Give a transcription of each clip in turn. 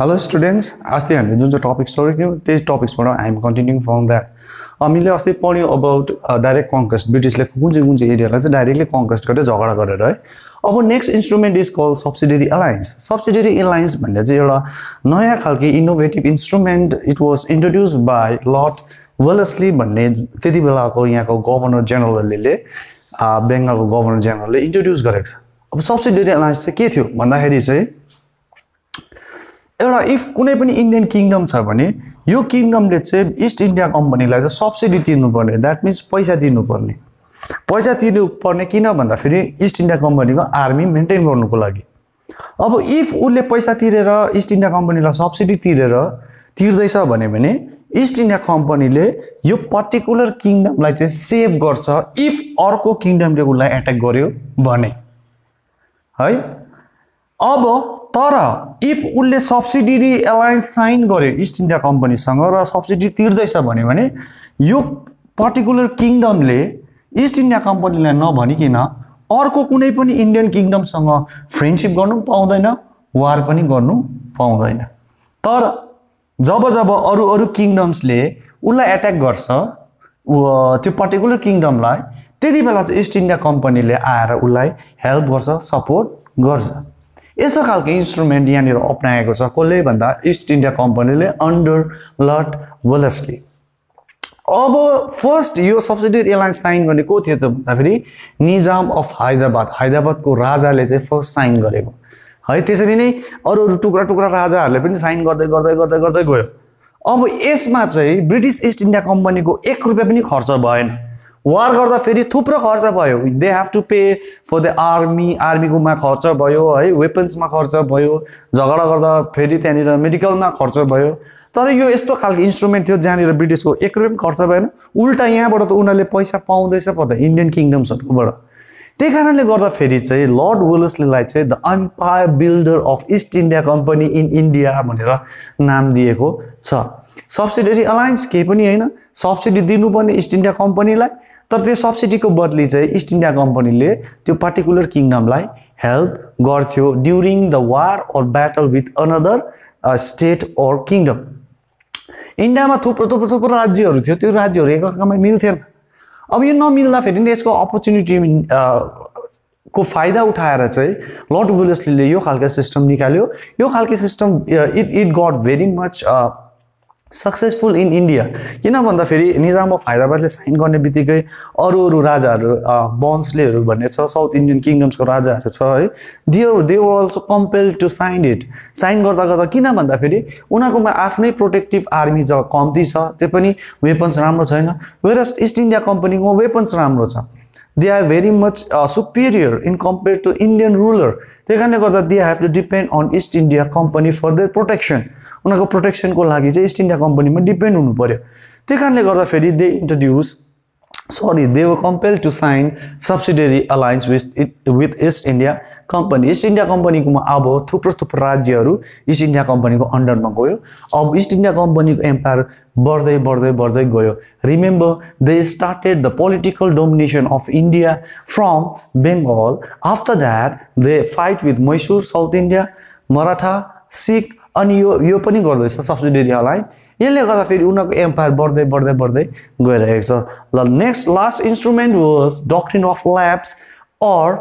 hello students अस्ति हामीले जुन चाहिँ टपिक सोधेको थियौँ त्यही टपिक्सबाट आइएम कन्टिन्यू फ्रम द्याट हामीले अस्ति पढ्यौँ अबाउट डाइरेक्ट कन्क्वेस्ट ब्रिटिसले कुन चाहिँ कुन चाहिँ एरियालाई चाहिँ डाइरेक्टली कङ्करेस्ट गरेर झगडा गरेर है अब next instrument is called subsidiary alliance subsidiary alliance भन्ने चाहिँ एउटा नयाँ खालको innovative instrument it was introduce by Lord Wellesley भन्ने त्यति बेलाको यहाँको गभर्नर जेनरलले बङ्गालको गभर्नर जेनरलले इन्ट्रोड्युस गरेको छ अब सब्सिडेरी एलायन्स चाहिँ के थियो भन्दाखेरि चाहिँ एउटा इफ कुनै पनि इन्डियन किङडम छ भने यो किङडमले चाहिँ इस्ट इन्डिया कम्पनीलाई चाहिँ सब्सिडी तिर्नुपर्ने द्याट मिन्स पैसा तिर्नुपर्ने पैसा तिर्नुपर्ने किन भन्दाखेरि इस्ट इन्डिया कम्पनीको आर्मी मेन्टेन गर्नुको लागि अब इफ उसले पैसा तिरेर इस्ट इन्डिया कम्पनीलाई सब्सिडी तिरेर तिर्दैछ भने भने इस्ट इन्डिया कम्पनीले यो पर्टिकुलर किङडमलाई चाहिँ सेभ गर्छ इफ अर्को किङडमले उसलाई एट्याक गर्यो भने है अब तर इफ उसले सब्सिडी एलायन्स साइन गर्यो इस्ट इन्डिया कम्पनीसँग र सब्सिडी तिर्दैछ भन्यो भने यो पर्टिकुलर किङडमले इस्ट इन्डिया कम्पनीलाई नभनिकन अर्को कुनै पनि इन्डियन किङडमसँग फ्रेन्डसिप गर्नु पाउँदैन वार पनि गर्नु पाउँदैन तर जब जब अरू अरू किङडम्सले उसलाई एट्याक गर्छ त्यो पर्टिकुलर किङडमलाई त्यति बेला चाहिँ इस्ट इन्डिया कम्पनीले आएर उसलाई हेल्प गर्छ सपोर्ट गर्छ यस्तो खालको इन्स्ट्रुमेन्ट यहाँनिर अप्नाएको छ कसले भन्दा इस्ट इन्डिया कम्पनीले अन्डर लट वलसले अब फर्स्ट यो सब्सिडी एलायन्स साइन गर्ने को थियो त भन्दाखेरि निजाम अफ हैदराबाद हैदराबादको राजाले चाहिँ फर्स्ट साइन गरेको है त्यसरी नै अरू अरू टुक्रा टुक्रा राजाहरूले पनि साइन गर्दै गर्दै गर्दै गर्दै गयो अब यसमा चाहिँ ब्रिटिस इस्ट इन्डिया कम्पनीको एक रुपियाँ पनि खर्च भएन वार गर्दा फेरि थुप्रो खर्च भयो they have to pay for the army आर्मीकोमा खर्च भयो है वेपन्समा खर्च भयो झगडा गर्दा फेरि त्यहाँनिर मेडिकलमा खर्च भयो तर यो यस्तो खालको इन्स्ट्रुमेन्ट थियो जहाँनिर ब्रिटिसको एक रुपियाँ खर्च भएन उल्टा यहाँबाट त उनीहरूले पैसा पाउँदैछ पो त इन्डियन किङडम्सहरूकोबाट त्यही कारणले गर्दाखेरि चाहिँ लर्ड वेलसलेलाई चाहिँ the empire builder of East India company in India भनेर नाम दिएको छ सब्सिडरी अलायन्स केही पनि होइन सब्सिडी दिनुपर्ने इस्ट इन्डिया कम्पनीलाई तर त्यो सब्सिडीको बदली चाहिँ इस्ट इन्डिया कम्पनीले त्यो पर्टिकुलर किङडमलाई हेल्प गर्थ्यो during the war or battle with another state or kingdom इन्डियामा थुप्रो थुप्रो थुप्रो राज्यहरू थियो त्यो राज्यहरू एकअर्कामा मिल्थेन अब यो नमिल्दाखेरि नि यसको अपर्च्युनिटी को फाइदा उठाएर चाहिँ लर्ड विलियसले यो खालको सिस्टम निकाल्यो यो खालको system it it got very much successful in India किन भन्दाखेरि निजाम अफ हैदराबादले साइन गर्ने बित्तिकै अरू अरू राजाहरू बन्सलेहरू भन्ने छ साउथ इन्डियन किङडम्सको राजाहरू छ है they were they were also compel to sign it sign गर्दा गर्दा किन भन्दाखेरि उनीहरूकोमा आफ्नै प्रोटेक्टिभ आर्मी ज कम्ती छ त्यो पनि वेपन्स राम्रो छैन वेरस्ट इस्ट इन्डिया कम्पनीको वेपन्स राम्रो छ they are very much superior in compare to Indian ruler त्यही कारणले गर्दा they have to depend on East India company for their protection उनीहरूको प्रोटेक्सनको लागि चाहिँ इस्ट इन्डिया कम्पनीमा डिपेन्ड हुनु पऱ्यो त्यही कारणले गर्दा फेरि they introduce sorry they were compare to sign subsidiary alliance with it with East India company East India कम्पनीकोमा अब थुप्रो थुप्रो राज्यहरू इस्ट इन्डिया कम्पनीको अन्डरमा गयो अब इस्ट इन्डिया कम्पनीको एम्पायर बढ्दै बढ्दै बढ्दै गयो remember they started the political domination of India from Bengal after that they fight with Mysore south India Maratha Sikh अनि यो यो पनि गर्दैछ सब्सिडेरी अलायन्स यसले गर्दा फेरि उनीहरूको एम्पायर बढ्दै बढ्दै बढ्दै गइरहेको छ ल next last instrument was doctrine of lapse or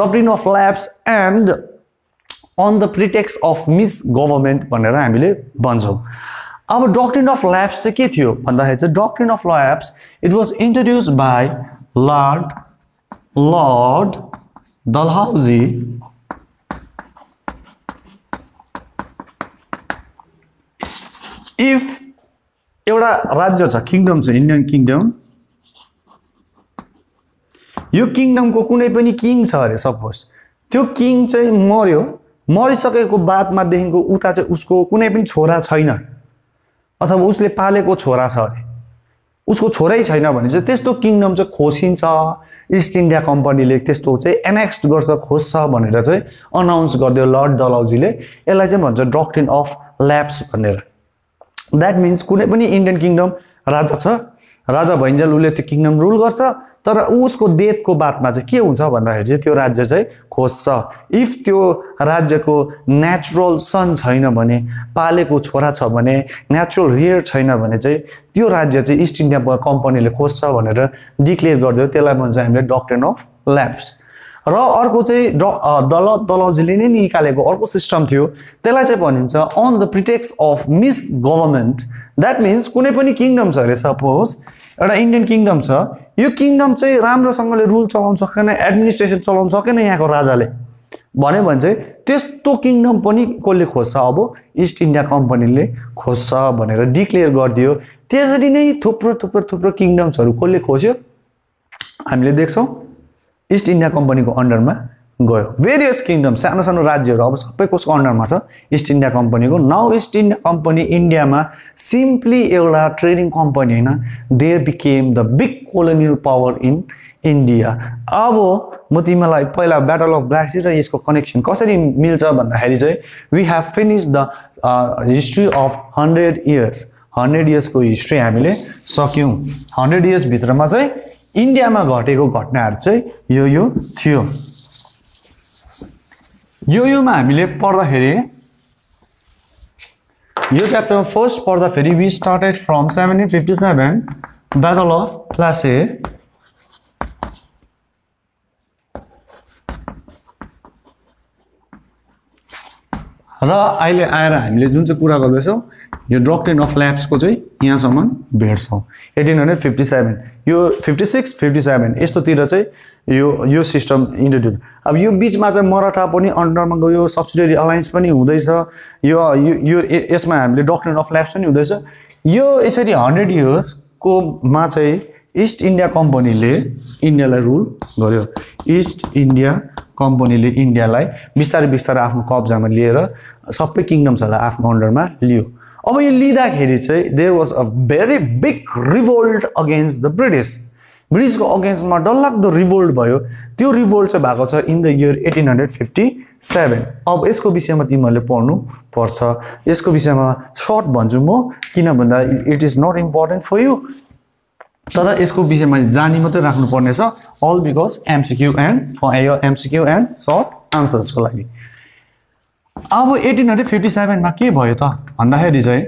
doctrine of lapse and on the pretext of misgovernment भनेर हामीले भन्छौँ अब डक्ट्रिन अफ ल्याब्स चाहिँ के थियो भन्दाखेरि चाहिँ doctrine of lapse it was introduce by Lord Lord Dalhousie if एउटा राज्य छ किङडम छ इन्डियन किङडम यो किङडमको कुनै पनि किङ छ अरे सपोज त्यो किङ चाहिँ मर्यो मरिसकेको बादमादेखिको उता चाहिँ उसको कुनै पनि छोरा छैन अथवा उसले पालेको छोरा छ अरे उसको छोरै छैन भने चाहिँ त्यस्तो किङडम चाहिँ खोसिन्छ इस्ट इन्डिया कम्पनीले त्यस्तो चाहिँ एनेक्स्ट गर्छ खोज्छ भनेर चाहिँ अनाउन्स गरिदियो लर्ड दलाउजीले यसलाई चाहिँ भन्छ डक्ट्रिन अफ ल्याप्स भनेर द्याट मिन्स कुनै पनि इन्डियन किङडम राजा छ राजा भैन्जेल उसले त्यो किङडम रुल गर्छ तर उसको डेथको बादमा चाहिँ के हुन्छ भन्दाखेरि चाहिँ त्यो राज्य चाहिँ खोज्छ इफ त्यो राज्यको नेचुरल सन छैन भने पालेको छोरा छ भने नेचुरल रियर छैन भने चाहिँ त्यो राज्य चाहिँ इस्ट इन्डिया कम्पनीले खोज्छ भनेर डिक्लेयर गरिदियो त्यसलाई भन्छ हामीले डक्टर अफ ल्याब्स र अर्को चाहिँ ड डल दलौजीले नै निकालेको अर्को सिस्टम थियो त्यसलाई चाहिँ भनिन्छ on the pretext of misgovernment that means कुनै पनि किङडम छ अरे सपोज एउटा इन्डियन किङडम छ यो किङडम चाहिँ राम्रोसँगले रुल चलाउन सकेन एडमिनिस्ट्रेसन चलाउन सकेन यहाँको राजाले भन्यो भने चाहिँ त्यस्तो किङडम पनि कसले खोज्छ अब इस्ट इन्डिया कम्पनीले खोज्छ भनेर डिक्लेयर गरिदियो त्यसरी नै थुप्रो थुप्रो थुप्रो किङडम्सहरू कसले खोज्यो हामीले देख्छौँ इस्ट इन्डिया कम्पनीको अन्डरमा गयो भेरियस किङडम सानो सानो राज्यहरू अब सबै कसको अन्डरमा छ इस्ट इन्डिया कम्पनीको नाउ इस्ट इन्डिया कम्पनी इन्डियामा सिम्पली एउटा ट्रेडिङ कम्पनी होइन they became the big colonial power in India अब म तिमीलाई पहिला ब्याटल अफ ब्ल्याक र यसको कनेक्सन कसरी मिल्छ भन्दाखेरि चाहिँ we have finish the history of hundred years hundred इयर्सको हिस्ट्री हामीले सक्यौँ हन्ड्रेड इयर्सभित्रमा चाहिँ इन्डियामा घटेको घटनाहरू चाहिँ यो यो थियो यो योमा हामीले पढ्दाखेरि यो च्याप्टरमा फर्स्ट पढ्दाखेरि we started from seventeen fifty seven battle of Plassey र अहिले आएर हामीले जुन चाहिँ कुरा गर्दैछौँ यो डक्ट्रिन अफ ल्याप्सको चाहिँ यहाँसम्म भेट्छौँ एटिन हन्ड्रेड फिफ्टी सेभेन यो फिफ्टी सिक्स फिफ्टी सेभेन यस्तोतिर चाहिँ यो यो सिस्टम इन्ट्रोड्युस अब यो बिचमा चाहिँ मराठा पनि अन्डरमा गयो सब्सिडरी अलायन्स पनि हुँदैछ यो यो यसमा हामीले डक्ट्रिन अफ ल्याप्स पनि हुँदैछ यो यसरी हन्ड्रेड इयर्सकोमा चाहिँ इस्ट इन्डिया कम्पनीले इन्डियालाई रुल गर्यो इस्ट इन्डिया कम्पनीले इन्डियालाई बिस्तारै बिस्तारै आफ्नो कब्जामा लिएर सबै किङडम्सहरूलाई आफ्नो अन्डरमा लियो अब यो लिँदाखेरि चाहिँ there was a very big revolt against the British ब्रिटिसको अगेन्स्टमा डरलाग्दो रिभोल्ट भयो त्यो रिभोल्ट चाहिँ भएको छ in the year eighteen hundred fifty seven अब यसको विषयमा तिमीहरूले पढ्नु पर्छ यसको विषयमा सर्ट भन्छु म किन भन्दा it is not important for you तर यसको विषयमा जानी मात्रै राख्नुपर्नेछ all because MCQ and for MCQ and short आन्सर्सको लागि अब एटिन हन्ड्रेड फिफ्टी सेभेनमा के भयो त भन्दाखेरि चाहिँ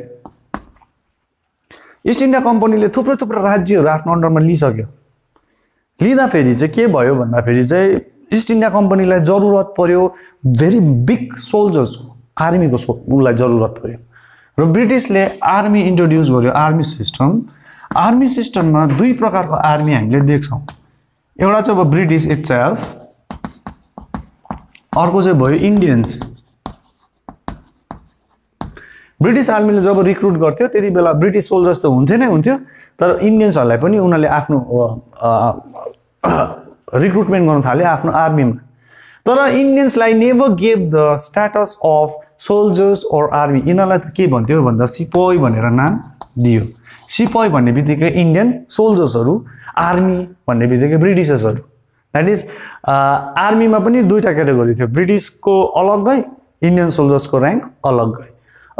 इस्ट इन्डिया कम्पनीले थुप्रो थुप्रो राज्यहरू आफ्नो अन्डरमा लिइसक्यो लिँदाखेरि चाहिँ के भयो भन्दाखेरि चाहिँ इस्ट इन्डिया कम्पनीलाई जरुरत पर्यो भेरी बिग सोल्जर्सको आर्मीको उसलाई जरुरत पर्यो र ब्रिटिसले आर्मी इन्ट्रोड्युस गर्यो आर्मी सिस्टम आर्मी सिस्टममा दुई प्रकारको आर्मी हामीले देख्छौँ एउटा चाहिँ अब ब्रिटिस इट्स अर्को चाहिँ भयो इन्डियन्स ब्रिटिस आर्मीले जब रिक्रुट गर्थ्यो त्यति बेला ब्रिटिस सोल्जर्स त हुन्थ्यो नै हुन्थ्यो तर इन्डियन्सहरूलाई पनि उनीहरूले आफ्नो रिक्रुटमेन्ट गर्न थाले आफ्नो आर्मीमा तर इन्डियन्सलाई never gave the status of soldiers or army यिनीहरूलाई त के भन्थ्यो भन्दा सिपोई भनेर नाम दियो सिपाही भन्ने बित्तिकै इन्डियन सोल्जर्सहरू आर्मी भन्ने बित्तिकै ब्रिटिसर्सहरू द्याट इज आर्मीमा पनि दुईवटा क्याटेगोरी थियो ब्रिटिसको अलग्गै इन्डियन सोल्जर्सको ऱ्याङ्क अलग्गै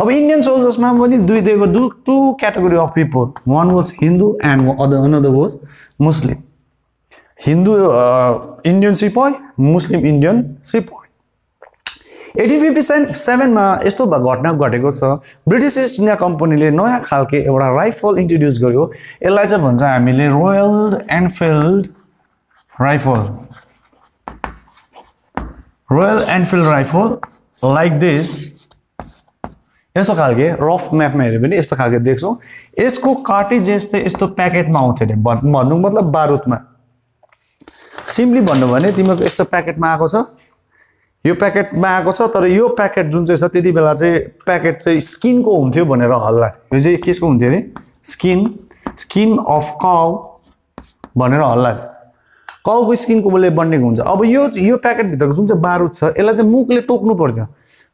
अब इन्डियन सोल्जर्समा पनि दुई दुई दु two category of people one was Hindu and other another was Muslim Hindu Indian सिपाही मुस्लिम इन्डियन सिपाही एटिन फिफ्टी सेभेन सेभेनमा यस्तो घटना घटेको छ ब्रिटिस इस्ट इन्डिया कम्पनीले नयाँ खालके एउटा राइफल इन्ट्रोड्युस गर्यो यसलाई चाहिँ भन्छ हामीले Royal Enfield rifle Royal Enfield rifle like this यस्तो खालके रफ म्यापमा हेऱ्यो भने यस्तो खालको देख्छौँ यसको कार्टेजेस चाहिँ यस्तो प्याकेटमा आउँथ्यो अरे भन्नु मतलब बारुदमा सिम्पली भन्नु भने तिमीहरूको यस्तो प्याकेटमा आएको छ यो प्याकेटमा आएको छ तर यो प्याकेट जुन चाहिँ छ त्यति बेला चाहिँ प्याकेट चाहिँ स्किनको हुन्थ्यो भनेर हल्ला थियो यो चाहिँ केसको हुन्थ्यो अरे स्किन स्किन अफ काउ भनेर हल्ला थियो काउको स्किनको उसले बनिएको हुन्छ अब यो यो प्याकेटभित्रको जुन चाहिँ बारुद छ यसलाई चाहिँ मुखले टोक्नु पर्थ्यो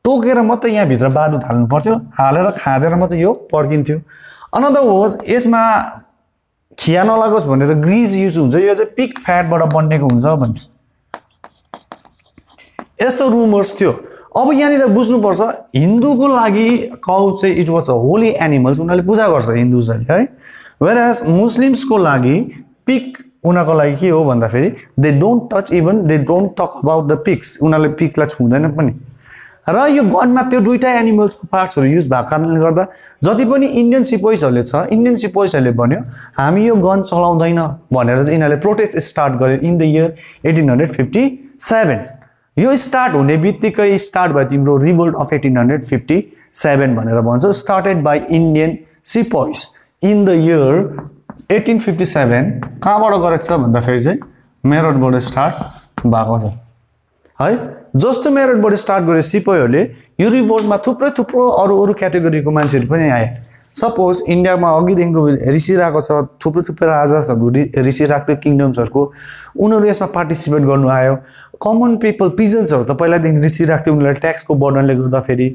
टोकेर मात्रै यहाँभित्र बारुद हाल्नु पर्थ्यो हालेर खाँदेर मात्रै यो पड्किन्थ्यो अनदर होस् यसमा खिया नलागोस् भनेर ग्रिज युज हुन्छ यो चाहिँ पिक फ्याटबाट बनिएको हुन्छ भन्थ्यो यस्तो रुमर्स थियो अब यहाँनिर बुझ्नुपर्छ हिन्दूको लागि काउ चाहिँ it was a holy animals उनीहरूले पूजा गर्छ हिन्दूजहरूले है वेयर एज मुस्लिम्सको लागि पिक उनीहरूको लागि के हो भन्दाखेरि they don't touch even they don't talk about the pigs उनीहरूले पिक्सलाई छुँदैन पनि र यो गनमा त्यो दुइटा एनिमल्सको पार्ट्सहरू युज भएको कारणले गर्दा जति पनि इन्डियन सिपोइसहरूले छ इन्डियन सिपोइसहरूले भन्यो हामी यो गन चलाउँदैन भनेर चाहिँ यिनीहरूले प्रोटेस्ट स्टार्ट गर्यो in the year eighteen hundred fifty seven यो स्टार्ट हुने बित्तिकै स्टार्ट भयो तिम्रो revolt of eighteen hundred fifty seven भनेर भन्छ started by Indian sepoys in the year eighteen fifty seven कहाँबाट गरेको छ भन्दाखेरि चाहिँ मेरठबाट स्टार्ट भएको छ है जस्तो मेरठबाट स्टार्ट गरे सिपोइहरूले यो रिभोल्टमा थुप्रै थुप्रो अरू अरू क्याटेगोरीको मान्छेहरू पनि आए सपोज इन्डियामा अघिदेखिको ऋषिराको छ थुप्रो थुप्रो राजाहरू रि किङडम्सहरूको उनीहरू यसमा पार्टिसिपेट गर्नु आयो कमन पिपल पिजन्सहरू त पहिलादेखि ऋषि थियो उनीहरूलाई ट्याक्सको बर्डनले गर्दाखेरि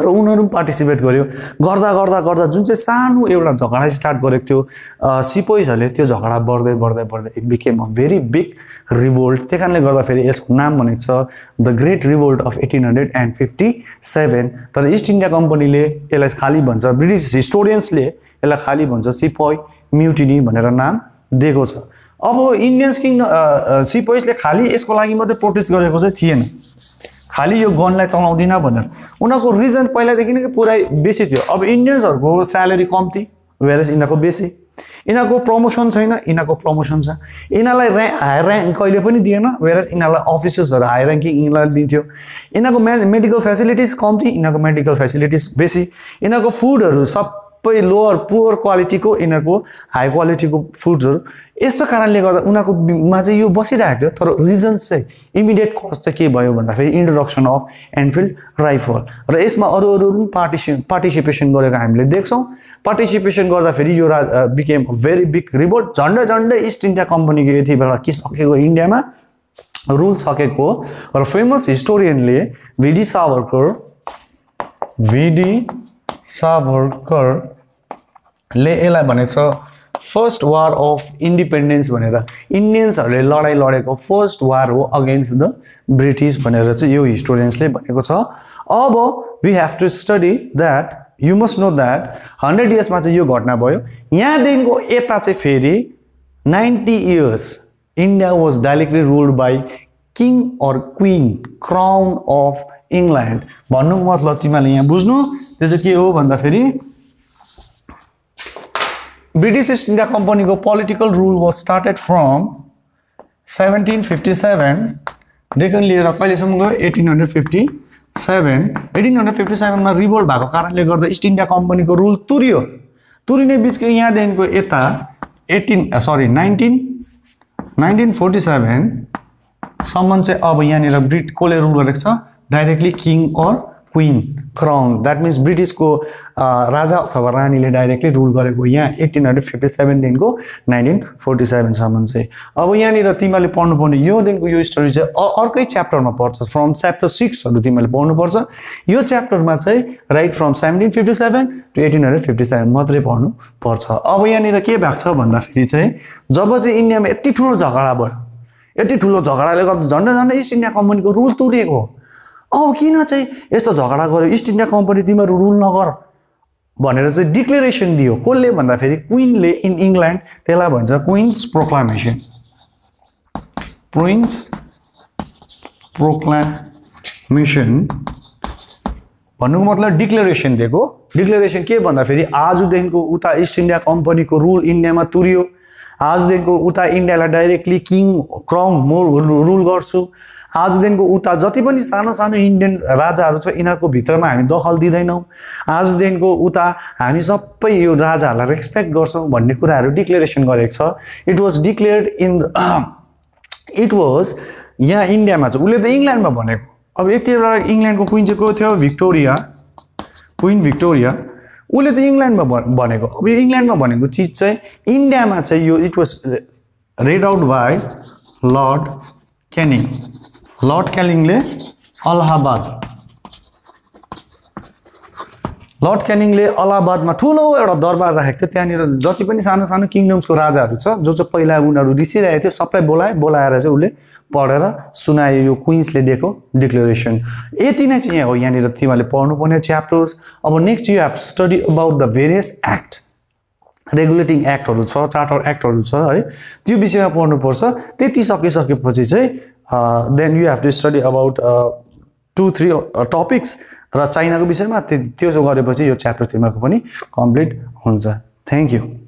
र उनीहरू पनि पार्टिसिपेट गर्यो गर्दा गर्दा गर्दा जुन चाहिँ सानो एउटा झगडा स्टार्ट गरेको थियो सिपोइजहरूले त्यो झगडा बढ्दै बढ्दै बढ्दै it became a very big revolt त्यही कारणले गर्दाखेरि यसको नाम भनेको छ the great revolt of eighteen hundred and fifty seven तर इस्ट इन्डिया कम्पनीले यसलाई खालि भन्छ ब्रिटिस हिस्टोरियन्सले यसलाई खालि भन्छ सिपोइ म्युटिनी भनेर नाम दिएको छ अब इन्डियन्स किङ सिपोइजले खालि यसको लागि मात्रै प्रोटेस्ट गरेको चाहिँ थिएन खालि यो गनलाई चलाउँदिनँ भनेर उनीहरूको रिजन पहिलादेखि नै पुरै बेसी थियो अब इन्डियन्सहरूको स्यालेरी कम्ती वेयर यिनीहरूको बेसी यिनीहरूको प्रमोसन छैन यिनीहरूको प्रमोसन छ यिनीहरूलाई ऱ्याङ्क हाई ऱ्याङ्क कहिले पनि दिएन वेयर यिनीहरूलाई अफिसर्सहरू हाई ऱ्याङ्किङ यिनीहरूलाई दिन्थ्यो यिनीहरूको मे मेडिकल फेसिलिटिज कम्ती यिनीहरूको मेडिकल फेसिलिटिज बेसी यिनीहरूको फुडहरू सब सबै लोवर पुवर क्वालिटीको यिनीहरूको हाई क्वालिटीको फुड्सहरू यस्तो कारणले गर्दा उनीहरूकोमा चाहिँ यो बसिरहेको थियो तर रिजन्स चाहिँ इमिडिएट कज चाहिँ के भयो भन्दाखेरि इन्ट्रोडक्सन अफ एनफिल्ड राइफल र यसमा अरू अरू पनि पार्टिसि पार्टिसिपेसन गरेको हामीले देख्छौँ पार्टिसिपेसन गर्दाखेरि यो रा बिकेम भेरी बिग रिबोट झन्डै झन्डै इस्ट इन्डिया कम्पनीको यति बेला के सकेको इन्डियामा रुल सकेको र फेमस हिस्टोरियनले भिडी सावरकर भिडी साभरकरले यसलाई भनेको छ फर्स्ट वार अफ इन्डिपेन्डेन्स भनेर इन्डियन्सहरूले लडाइँ लडेको फर्स्ट वार हो अगेन्स्ट द ब्रिटिस भनेर चाहिँ यो हिस्टोरियन्सले भनेको छ अब we have to study that you must know that hundred इयर्समा चाहिँ यो घटना भयो यहाँदेखिको यता चाहिँ फेरि ninety years India was directly ruled by king or queen crown of England भन्नुको मतलब तिमीहरूले यहाँ बुझ्नु त्यो चाहिँ के हो भन्दाखेरि ब्रिटिस इस्ट इन्डिया कम्पनीको political rule was started from seventeen fifty सेभेनदेखि लिएर कहिलेसम्म गयो eighteen hundred fifty seven eighteen hundred fifty सेभेनमा रिभोल्ट भएको कारणले गर्दा इस्ट इन्डिया कम्पनीको रुल तुरियो तुरिने बिचको यहाँदेखिको यता एटिन सरी नाइन्टिन नाइन्टिन फोर्टी सेभेनसम्म चाहिँ अब यहाँनिर ब्रिट कसले रुल गरेको छ directly king or queen crown that means ब्रिटिसको राजा अथवा रानीले डाइरेक्टली रुल गरेको यहाँ एट्टिन हन्ड्रेड फिफ्टी सेभेनदेखिको नाइन्टिन फोर्टी सेभेनसम्म चाहिँ अब यहाँनिर तिमीहरूले पढ्नुपर्ने यो दिनको यो स्टोरी चाहिँ अर्कै च्याप्टरमा पर्छ फ्रम च्याप्टर सिक्सहरू तिमीहरूले पढ्नुपर्छ यो च्याप्टरमा चाहिँ right from seventeen fifty seven to eighteen hundred fifty seven मात्रै पढ्नु पर्छ अब यहाँनिर के भएको छ भन्दाखेरि चाहिँ जब चाहिँ इन्डियामा यति ठुलो झगडा भयो यति ठुलो झगडाले गर्दा झन्डै झन्डै इस्ट इन्डिया कम्पनीको रुल तुरेको औ किन चाहिँ यस्तो झगडा गर्यो इस्ट इन्डिया कम्पनी तिमीहरू रुल नगर भनेर चाहिँ डिक्लेरेसन दियो कसले भन्दाखेरि क्विनले इन इङ्ल्यान्ड त्यसलाई भन्छ क्विन्स प्रोक्लामेसन क्विन्स प्रोक्लामेसन भन्नुको मतलब डिक्लेरेसन दिएको डिक्लेरेसन के भन्दाखेरि आजदेखिको उता इस्ट इन्डिया कम्पनीको रुल इन्डियामा तुरियो आजदेखिको उता इन्डियालाई डाइरेक्टली किङ क्रङ म रुल गर्छु आजदेखिको उता जति पनि सानो सानो इन्डियन राजाहरू छ यिनीहरूको भित्रमा हामी दखल दिँदैनौँ आजदेखिको उता हामी सबै यो राजाहरूलाई रेस्पेक्ट गर्छौँ भन्ने कुराहरू डिक्लेरेसन गरेको छ it was declared in it was यहाँ इन्डियामा छ उसले त इङ्ल्यान्डमा भनेको अब यति बेला इङ्ल्यान्डको क्विन चाहिँ को थियो भिक्टोरिया क्विन भिक्टोरिया उसले त इङ्ल्यान्डमा भनेको अब यो इङ्ल्यान्डमा भनेको चिज चाहिँ इन्डियामा चाहिँ यो it was read out by Lord Canning Lord क्यानिङले अलाहाबाद लर्ड क्यानिङले अलाहाबादमा ठुलो एउटा दरबार राखेको थियो त्यहाँनिर जति पनि सानो सानो किङडम्सको राजाहरू छ जो चाहिँ पहिला उनीहरू रिसिरहेको थियो सबै बोलाए बोलाएर चाहिँ उसले पढेर सुनायो यो क्विन्सले दिएको डिक्लेरेसन यति नै चाहिँ यहाँ हो यहाँनिर तिमीहरूले पढ्नुपर्ने च्याप्टर्स अब next you have study about the various act regulating एक्टहरू छ चार्टर एक्टहरू छ है त्यो विषयमा पढ्नुपर्छ त्यति सकिसकेपछि चाहिँ then you have to study about two three topics र चाइनाको विषयमा त्यो गरेपछि यो च्याप्टर थ्रीमाको पनि कम्प्लिट हुन्छ थ्याङ्क यू